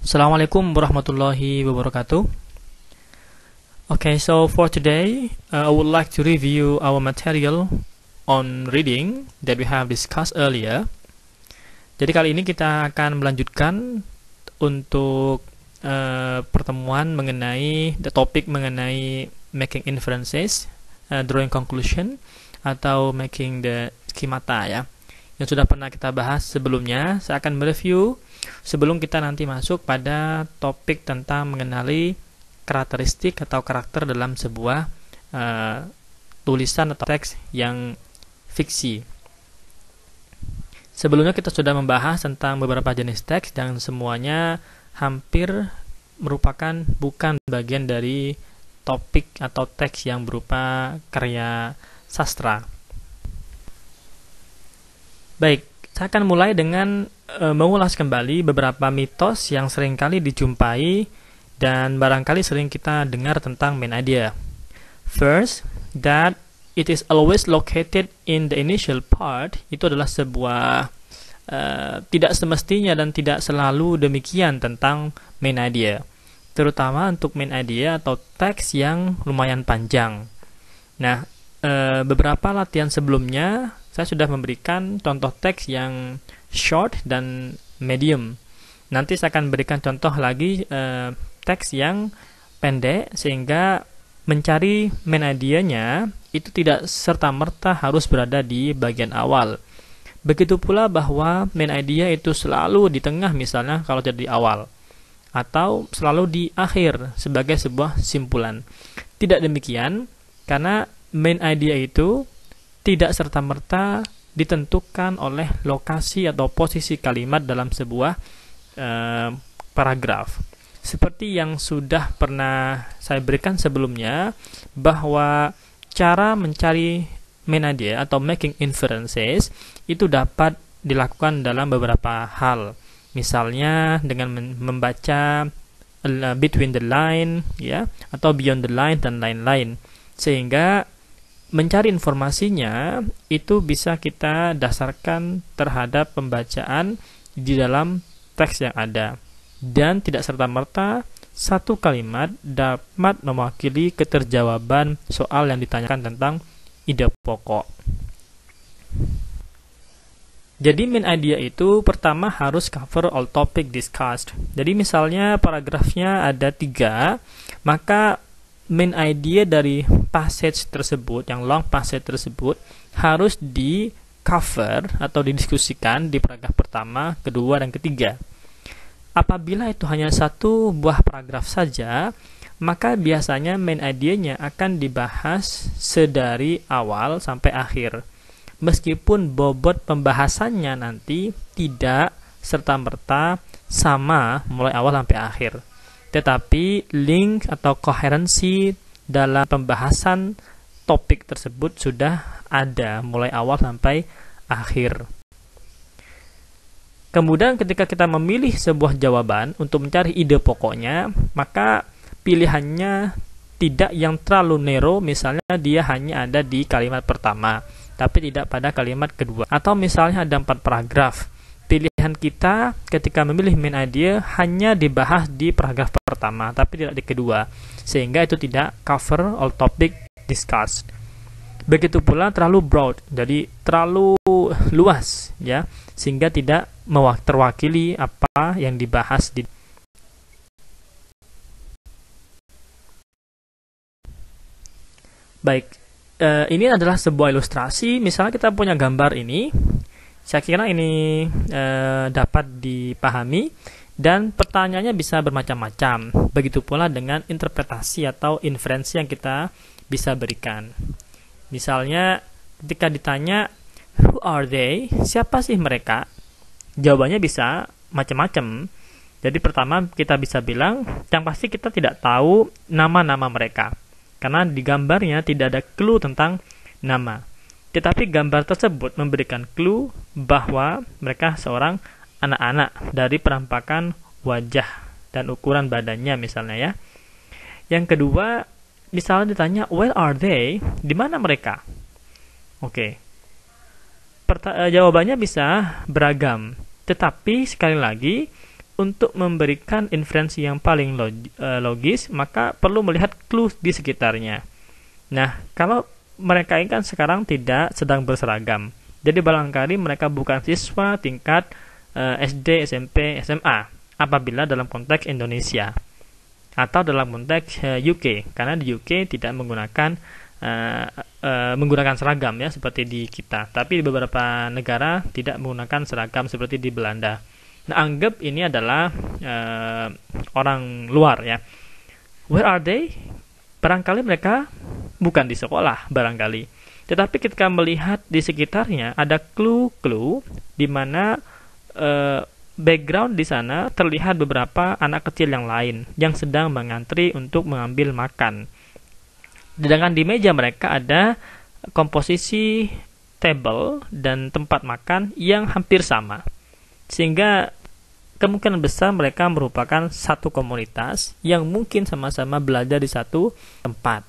Assalamualaikum warahmatullahi wabarakatuh. Okay, so for today, uh, I would like to review our material on reading that we have discussed earlier. Jadi kali ini kita akan melanjutkan untuk uh, pertemuan mengenai the topic mengenai making inferences, uh, drawing conclusion atau making the schemata ya yang sudah pernah kita bahas sebelumnya. Saya akan mereview sebelum kita nanti masuk pada topik tentang mengenali karakteristik atau karakter dalam sebuah uh, tulisan atau teks yang fiksi. Sebelumnya kita sudah membahas tentang beberapa jenis teks dan semuanya hampir merupakan bukan bagian dari topik atau teks yang berupa karya sastra. Baik, saya akan mulai dengan e, mengulas kembali beberapa mitos yang seringkali dijumpai dan barangkali sering kita dengar tentang main idea. First, that it is always located in the initial part itu adalah sebuah e, tidak semestinya dan tidak selalu demikian tentang main idea, terutama untuk main idea atau teks yang lumayan panjang. Nah, e, beberapa latihan sebelumnya saya sudah memberikan contoh teks yang short dan medium. Nanti saya akan berikan contoh lagi eh, teks yang pendek sehingga mencari main idea-nya itu tidak serta-merta harus berada di bagian awal. Begitu pula bahwa main idea itu selalu di tengah misalnya kalau jadi awal atau selalu di akhir sebagai sebuah simpulan. Tidak demikian karena main idea itu tidak serta-merta ditentukan oleh lokasi atau posisi kalimat dalam sebuah eh, paragraf. Seperti yang sudah pernah saya berikan sebelumnya bahwa cara mencari menadia atau making inferences itu dapat dilakukan dalam beberapa hal. Misalnya dengan membaca eh, between the line ya atau beyond the line dan lain-lain. Sehingga mencari informasinya itu bisa kita dasarkan terhadap pembacaan di dalam teks yang ada dan tidak serta-merta satu kalimat dapat mewakili keterjawaban soal yang ditanyakan tentang ide pokok. Jadi main idea itu pertama harus cover all topic discussed. Jadi misalnya paragrafnya ada tiga, maka main idea dari passage tersebut, yang long passage tersebut harus di cover atau didiskusikan di paragraf pertama, kedua, dan ketiga. Apabila itu hanya satu buah paragraf saja, maka biasanya main idenya akan dibahas sedari awal sampai akhir. Meskipun bobot pembahasannya nanti tidak serta-merta sama mulai awal sampai akhir. Tetapi link atau koherensi dalam pembahasan topik tersebut sudah ada mulai awal sampai akhir. Kemudian ketika kita memilih sebuah jawaban untuk mencari ide pokoknya, maka pilihannya tidak yang terlalu nero, misalnya dia hanya ada di kalimat pertama, tapi tidak pada kalimat kedua. Atau misalnya ada empat paragraf, kita ketika memilih main idea hanya dibahas di paragraf pertama, tapi tidak di kedua, sehingga itu tidak cover all topic discussed. Begitu pula terlalu broad, jadi terlalu luas, ya, sehingga tidak terwakili apa yang dibahas di Baik, uh, ini adalah sebuah ilustrasi. Misalnya kita punya gambar ini, saya kira ini e, dapat dipahami dan pertanyaannya bisa bermacam-macam. Begitu pula dengan interpretasi atau inferensi yang kita bisa berikan. Misalnya ketika ditanya who are they? Siapa sih mereka? Jawabannya bisa macam-macam. Jadi pertama kita bisa bilang yang pasti kita tidak tahu nama-nama mereka karena di gambarnya tidak ada clue tentang nama. Tetapi gambar tersebut memberikan clue bahwa mereka seorang anak-anak dari perampakan wajah dan ukuran badannya misalnya ya. Yang kedua, misalnya ditanya where are they? Di mana mereka? Oke. Okay. Eh, jawabannya bisa beragam, tetapi sekali lagi untuk memberikan inferensi yang paling eh, logis, maka perlu melihat clue di sekitarnya. Nah, kalau mereka ini kan sekarang tidak sedang berseragam. Jadi barangkali mereka bukan siswa tingkat eh, SD, SMP, SMA apabila dalam konteks Indonesia atau dalam konteks eh, UK karena di UK tidak menggunakan uh, uh, menggunakan seragam ya seperti di kita, tapi di beberapa negara tidak menggunakan seragam seperti di Belanda. Nah, anggap ini adalah eh, orang luar ya. Where are they? Barangkali mereka bukan di sekolah barangkali. Tetapi ketika melihat di sekitarnya ada clue-clue di mana e, background di sana terlihat beberapa anak kecil yang lain yang sedang mengantri untuk mengambil makan. Sedangkan di meja mereka ada komposisi table dan tempat makan yang hampir sama. Sehingga kemungkinan besar mereka merupakan satu komunitas yang mungkin sama-sama belajar di satu tempat.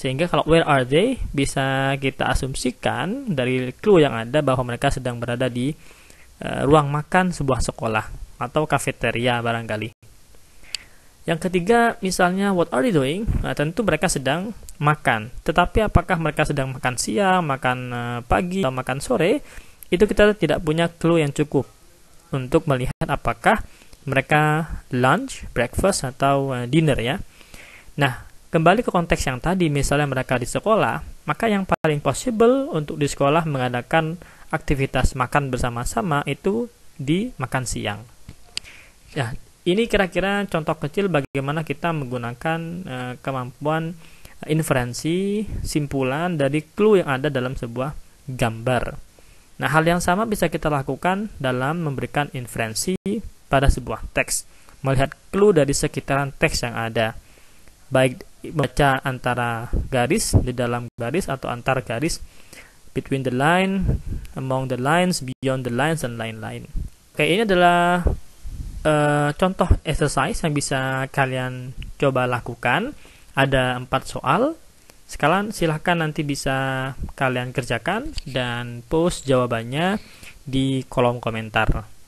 Sehingga kalau where are they bisa kita asumsikan dari clue yang ada bahwa mereka sedang berada di uh, ruang makan sebuah sekolah atau kafeteria barangkali. Yang ketiga, misalnya what are they doing? Nah, tentu mereka sedang makan. Tetapi apakah mereka sedang makan siang, makan eh, pagi, atau makan sore? Itu kita tidak punya clue yang cukup untuk melihat apakah mereka lunch, breakfast atau eh, dinner ya. Nah, Kembali ke konteks yang tadi, misalnya mereka di sekolah, maka yang paling possible untuk di sekolah mengadakan aktivitas makan bersama-sama itu di makan siang. Ya, ini kira-kira contoh kecil bagaimana kita menggunakan e, kemampuan inferensi, simpulan dari clue yang ada dalam sebuah gambar. Nah, hal yang sama bisa kita lakukan dalam memberikan inferensi pada sebuah teks, melihat clue dari sekitaran teks yang ada baik baca antara garis di dalam garis atau antar garis between the line among the lines beyond the lines dan lain-lain oke ini adalah uh, contoh exercise yang bisa kalian coba lakukan ada empat soal sekalian silahkan nanti bisa kalian kerjakan dan post jawabannya di kolom komentar